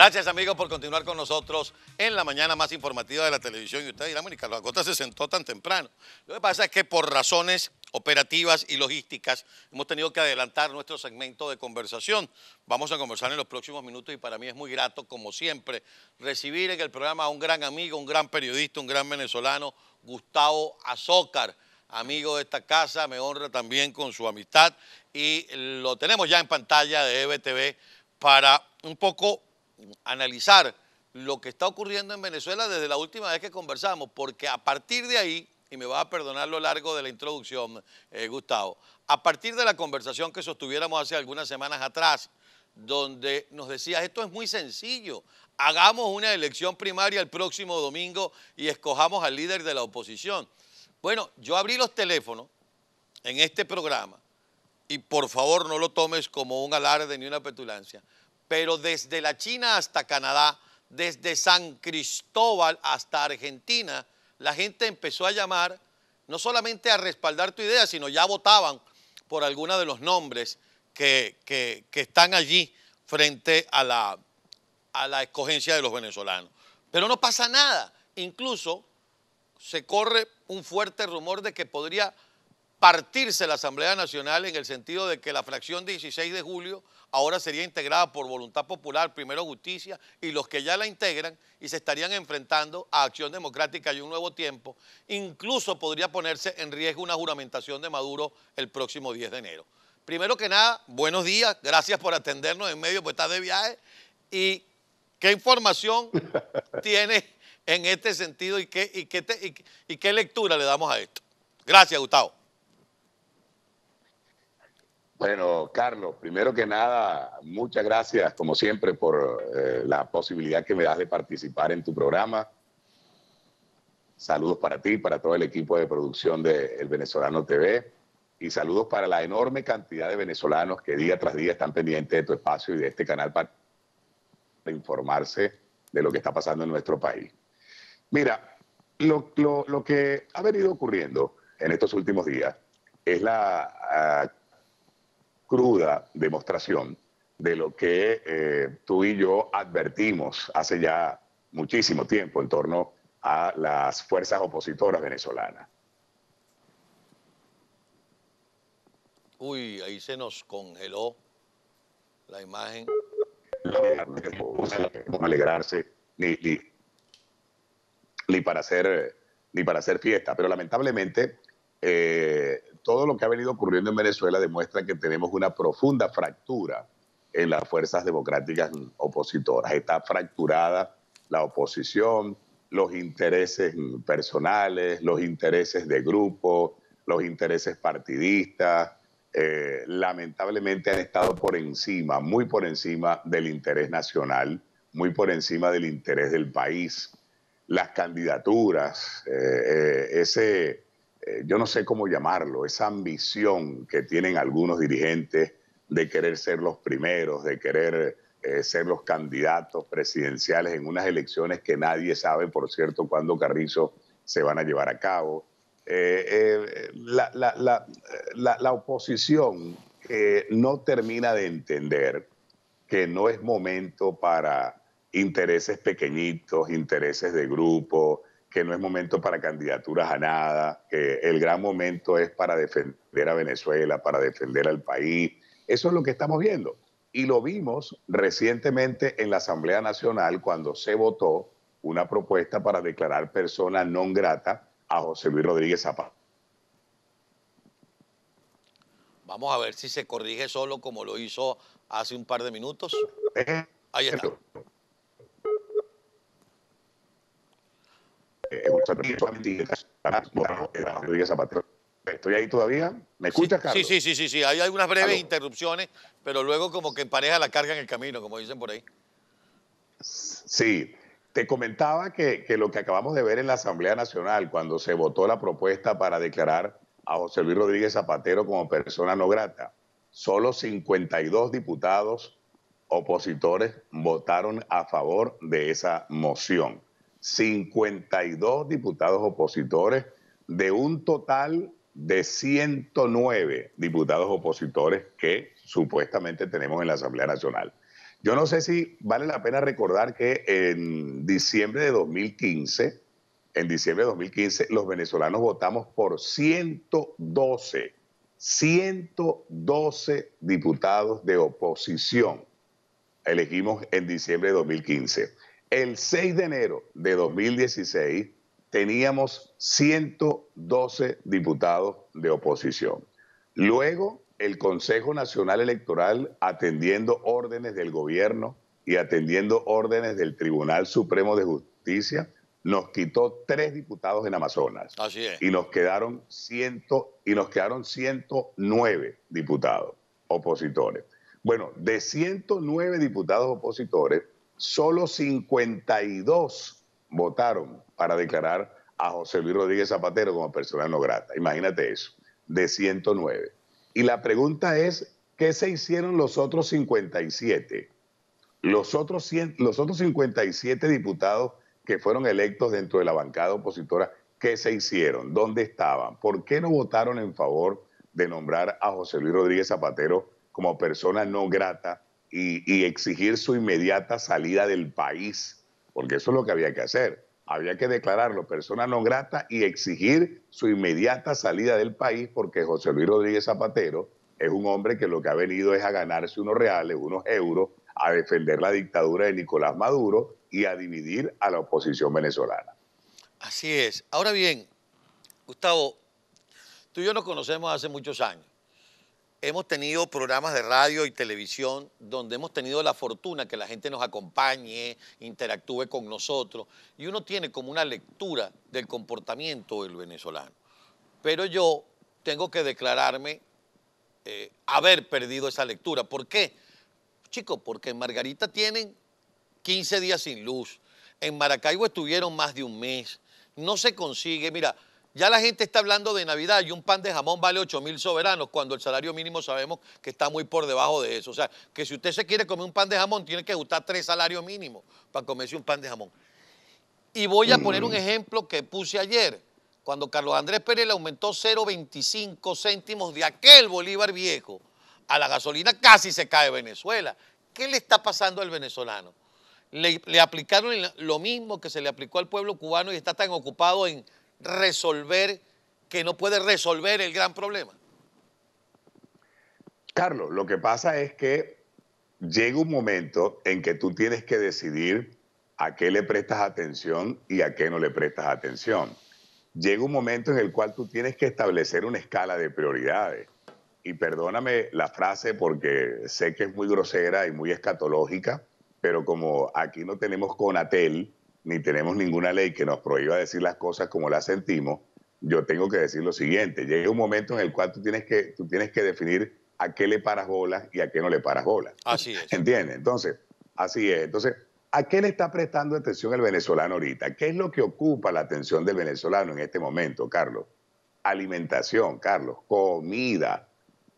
Gracias amigos por continuar con nosotros en la mañana más informativa de la televisión. Y ustedes dirán, Mónica, Carlos Acosta se sentó tan temprano. Lo que pasa es que por razones operativas y logísticas hemos tenido que adelantar nuestro segmento de conversación. Vamos a conversar en los próximos minutos y para mí es muy grato, como siempre, recibir en el programa a un gran amigo, un gran periodista, un gran venezolano, Gustavo Azócar amigo de esta casa, me honra también con su amistad y lo tenemos ya en pantalla de EBTV para un poco analizar lo que está ocurriendo en Venezuela desde la última vez que conversamos, porque a partir de ahí, y me vas a perdonar lo largo de la introducción, eh, Gustavo, a partir de la conversación que sostuviéramos hace algunas semanas atrás, donde nos decías, esto es muy sencillo, hagamos una elección primaria el próximo domingo y escojamos al líder de la oposición. Bueno, yo abrí los teléfonos en este programa, y por favor no lo tomes como un alarde ni una petulancia, pero desde la China hasta Canadá, desde San Cristóbal hasta Argentina, la gente empezó a llamar no solamente a respaldar tu idea, sino ya votaban por alguno de los nombres que, que están allí frente a la, a la escogencia de los venezolanos. Pero no pasa nada. Incluso se corre un fuerte rumor de que podría partirse la Asamblea Nacional en el sentido de que la fracción 16 de julio ahora sería integrada por Voluntad Popular, Primero Justicia y los que ya la integran y se estarían enfrentando a Acción Democrática y un nuevo tiempo. Incluso podría ponerse en riesgo una juramentación de Maduro el próximo 10 de enero. Primero que nada, buenos días, gracias por atendernos en medio, pues estás de viaje. ¿Y qué información tiene en este sentido y qué lectura le damos a esto? Gracias, Gustavo. Bueno, Carlos, primero que nada, muchas gracias, como siempre, por eh, la posibilidad que me das de participar en tu programa. Saludos para ti, para todo el equipo de producción de El Venezolano TV y saludos para la enorme cantidad de venezolanos que día tras día están pendientes de tu espacio y de este canal para informarse de lo que está pasando en nuestro país. Mira, lo, lo que ha venido ocurriendo en estos últimos días es la ah, cruda demostración de lo que eh, tú y yo advertimos hace ya muchísimo tiempo en torno a las fuerzas opositoras venezolanas. Uy, ahí se nos congeló la imagen. No alegrarse ni, ni, ni, para hacer, ni para hacer fiesta, pero lamentablemente eh, todo lo que ha venido ocurriendo en Venezuela demuestra que tenemos una profunda fractura en las fuerzas democráticas opositoras. Está fracturada la oposición, los intereses personales, los intereses de grupo, los intereses partidistas, eh, lamentablemente han estado por encima, muy por encima del interés nacional, muy por encima del interés del país. Las candidaturas, eh, eh, ese eh, yo no sé cómo llamarlo, esa ambición que tienen algunos dirigentes de querer ser los primeros, de querer eh, ser los candidatos presidenciales en unas elecciones que nadie sabe, por cierto, cuándo Carrizo se van a llevar a cabo. Eh, la, la, oposición no termina de entender que no es momento para intereses pequeñitos, intereses de grupo, que no es momento para candidaturas a nada, que el gran momento es para defender a Venezuela, para defender al país. Eso es lo que estamos viendo. Y lo vimos recientemente en la Asamblea Nacional cuando se votó una propuesta para declarar persona non grata a José Luis Rodríguez Zapata. Vamos a ver si se corrige solo como lo hizo hace un par de minutos. Eh, Ahí está. Eh, eh, Estoy ahí todavía. ¿Me escuchas, Carlos? Sí, sí, sí, sí, hay unas breves interrupciones, pero luego como que empareja la carga en el camino, como dicen por ahí. Sí, te comentaba que, que, lo que acabamos de ver en la Asamblea Nacional, cuando se votó la propuesta para declarar a José Luis Rodríguez Zapatero como persona no grata, solo 52 diputados opositores votaron a favor de esa moción. 52 diputados opositores de un total de 109 diputados opositores que supuestamente tenemos en la Asamblea Nacional. Yo no sé si vale la pena recordar que en diciembre de 2015, en diciembre de 2015, los venezolanos votamos por 112, 112 diputados de oposición. Elegimos en diciembre de 2015. El 6 de enero de 2016 teníamos 112 diputados de oposición. Luego, el Consejo Nacional Electoral, atendiendo órdenes del gobierno y atendiendo órdenes del Tribunal Supremo de Justicia, nos quitó tres diputados en Amazonas. Así es. Y nos quedaron, ciento, y nos quedaron 109 diputados opositores. Bueno, de 109 diputados opositores, solo 52 votaron para declarar a José Luis Rodríguez Zapatero como persona no grata. Imagínate eso, de 109. Y la pregunta es, ¿qué se hicieron los otros 57? Los otros, los otros 57 diputados que fueron electos dentro de la bancada opositora, ¿qué se hicieron? ¿Dónde estaban? ¿Por qué no votaron en favor de nombrar a José Luis Rodríguez Zapatero como persona no grata y, exigir su inmediata salida del país, porque eso es lo que había que hacer. Había que declararlo persona no grata y exigir su inmediata salida del país, porque José Luis Rodríguez Zapatero es un hombre que lo que ha venido es a ganarse unos reales, unos euros, a defender la dictadura de Nicolás Maduro y a dividir a la oposición venezolana. Así es. Ahora bien, Gustavo, tú y yo nos conocemos hace muchos años hemos tenido programas de radio y televisión donde hemos tenido la fortuna que la gente nos acompañe, interactúe con nosotros, y uno tiene como una lectura del comportamiento del venezolano. Pero yo tengo que declararme eh, haber perdido esa lectura. ¿Por qué? Chicos, porque en Margarita tienen 15 días sin luz, en Maracaibo estuvieron más de un mes, no se consigue, mira, ya la gente está hablando de Navidad y un pan de jamón vale 8 mil soberanos cuando el salario mínimo sabemos que está muy por debajo de eso. O sea, que si usted se quiere comer un pan de jamón, tiene que ajustar tres salarios mínimos para comerse un pan de jamón. Y voy a poner un ejemplo que puse ayer, cuando Carlos Andrés Pérez le aumentó 0,25 céntimos de aquel Bolívar viejo a la gasolina, casi se cae Venezuela. ¿Qué le está pasando al venezolano? le aplicaron lo mismo que se le aplicó al pueblo cubano y está tan ocupado en resolver, que no puede resolver el gran problema? Carlos, lo que pasa es que llega un momento en que tú tienes que decidir a qué le prestas atención y a qué no le prestas atención. Llega un momento en el cual tú tienes que establecer una escala de prioridades. Y perdóname la frase porque sé que es muy grosera y muy escatológica, pero como aquí no tenemos Conatel, ni tenemos ninguna ley que nos prohíba decir las cosas como las sentimos, yo tengo que decir lo siguiente, llega un momento en el cual tú tienes que, tú tienes que definir a qué le paras bolas y a qué no le paras bolas. Así es. ¿Entiendes? Entonces, así es. Entonces, ¿a qué le está prestando atención el venezolano ahorita? ¿Qué es lo que ocupa la atención del venezolano en este momento, Carlos? Alimentación, Carlos, comida,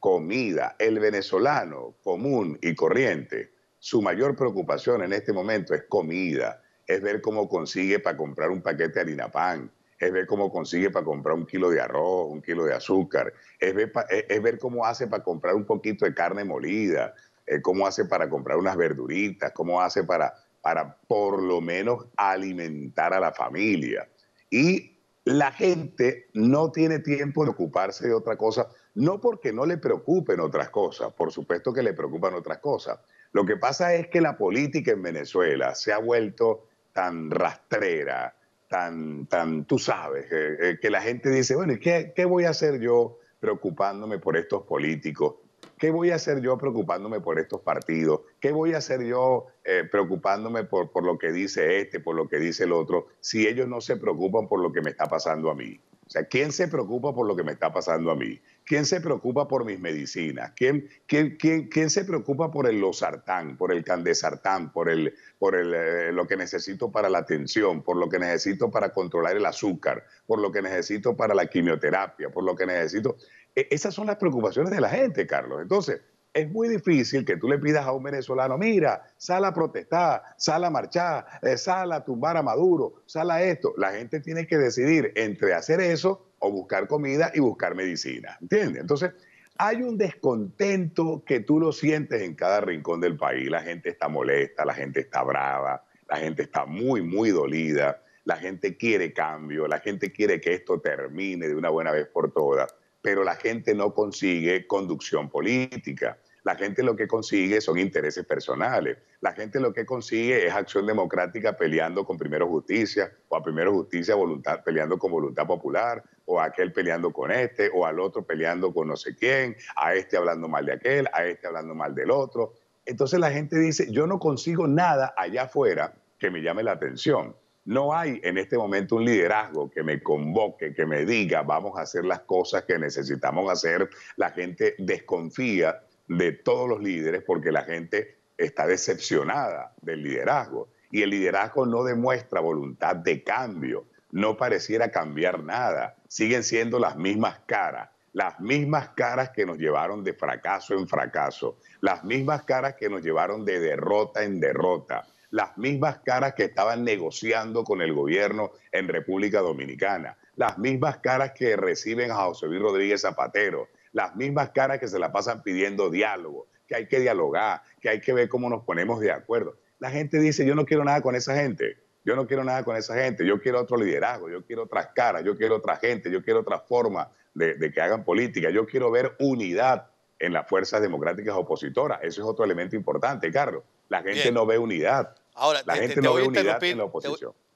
comida. El venezolano común y corriente, su mayor preocupación en este momento es comida es ver cómo consigue para comprar un paquete de harina pan, es ver cómo consigue para comprar un kilo de arroz, un kilo de azúcar, es ver, es, ver cómo hace para comprar un poquito de carne molida, eh, cómo hace para comprar unas verduritas, cómo hace para, para por lo menos alimentar a la familia. Y la gente no tiene tiempo de ocuparse de otra cosa, no porque no le preocupen otras cosas, por supuesto que le preocupan otras cosas. Lo que pasa es que la política en Venezuela se ha vuelto tan rastrera, tan, tan tú sabes, eh, eh, que la gente dice, bueno, qué, qué voy a hacer yo preocupándome por estos políticos? ¿Qué voy a hacer yo preocupándome por estos partidos? ¿Qué voy a hacer yo eh, preocupándome por, por lo que dice este, por lo que dice el otro, si ellos no se preocupan por lo que me está pasando a mí? O sea, ¿quién se preocupa por lo que me está pasando a mí? ¿Quién se preocupa por mis medicinas? ¿Quién, quién, se preocupa por el losartán, por el candesartán, por, el, por el, eh, lo que necesito para la atención, por lo que necesito para controlar el azúcar, por lo que necesito para la quimioterapia, por lo que necesito? E, esas son las preocupaciones de la gente, Carlos. Entonces, es muy difícil que tú le pidas a un venezolano, mira, sal a protestar, sal a marchar, eh, sal a tumbar a Maduro, sal a esto. La gente tiene que decidir entre hacer eso o buscar comida y buscar medicina, ¿entiendes? Entonces, hay un descontento que tú lo sientes en cada rincón del país. La gente está molesta, la gente está brava, la gente está muy, muy dolida, la gente quiere cambio, la gente quiere que esto termine de una buena vez por todas pero la gente no consigue conducción política. La gente lo que consigue son intereses personales. La gente lo que consigue es acción democrática peleando con Primero Justicia, o a Primero Justicia voluntad, peleando con voluntad popular, o a aquel peleando con este, o al otro peleando con no sé quién, a este hablando mal de aquel, a este hablando mal del otro. Entonces la gente dice, yo no consigo nada allá afuera que me llame la atención. No hay en este momento un liderazgo que me convoque, que me diga, vamos a hacer las cosas que necesitamos hacer. La gente desconfía de todos los líderes porque la gente está decepcionada del liderazgo. Y el liderazgo no demuestra voluntad de cambio, no pareciera cambiar nada. Siguen siendo las mismas caras, las mismas caras que nos llevaron de fracaso en fracaso, las mismas caras que nos llevaron de derrota en derrota las mismas caras que estaban negociando con el gobierno en República Dominicana, las mismas caras que reciben a José Luis Rodríguez Zapatero, las mismas caras que se la pasan pidiendo diálogo, que hay que dialogar, que hay que ver cómo nos ponemos de acuerdo. La gente dice, yo no quiero nada con esa gente, yo no quiero nada con esa gente, yo quiero otro liderazgo, yo quiero otras caras, yo quiero otra gente, yo quiero otra forma de, que hagan política, yo quiero ver unidad en las fuerzas democráticas opositoras. Eso es otro elemento importante, Carlos. La gente no ve unidad, Ahora, te,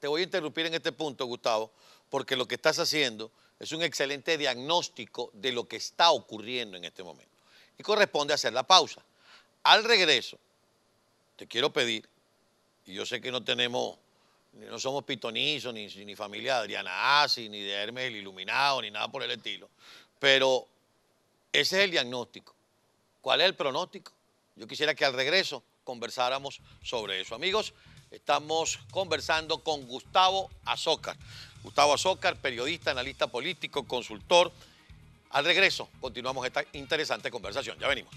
voy a interrumpir en este punto, Gustavo, porque lo que estás haciendo es un excelente diagnóstico de lo que está ocurriendo en este momento. Y corresponde hacer la pausa. Al regreso, te quiero pedir, y yo sé que no tenemos, no somos pitonizos, ni, ni familia de Adriana Asi, ni de Hermes Iluminado, ni nada por el estilo, pero ese es el diagnóstico. ¿Cuál es el pronóstico? Yo quisiera que al regreso conversáramos sobre eso. Amigos, estamos conversando con Gustavo Azócar. Gustavo Azócar, periodista, analista político, consultor. Al regreso, continuamos esta interesante conversación. Ya venimos.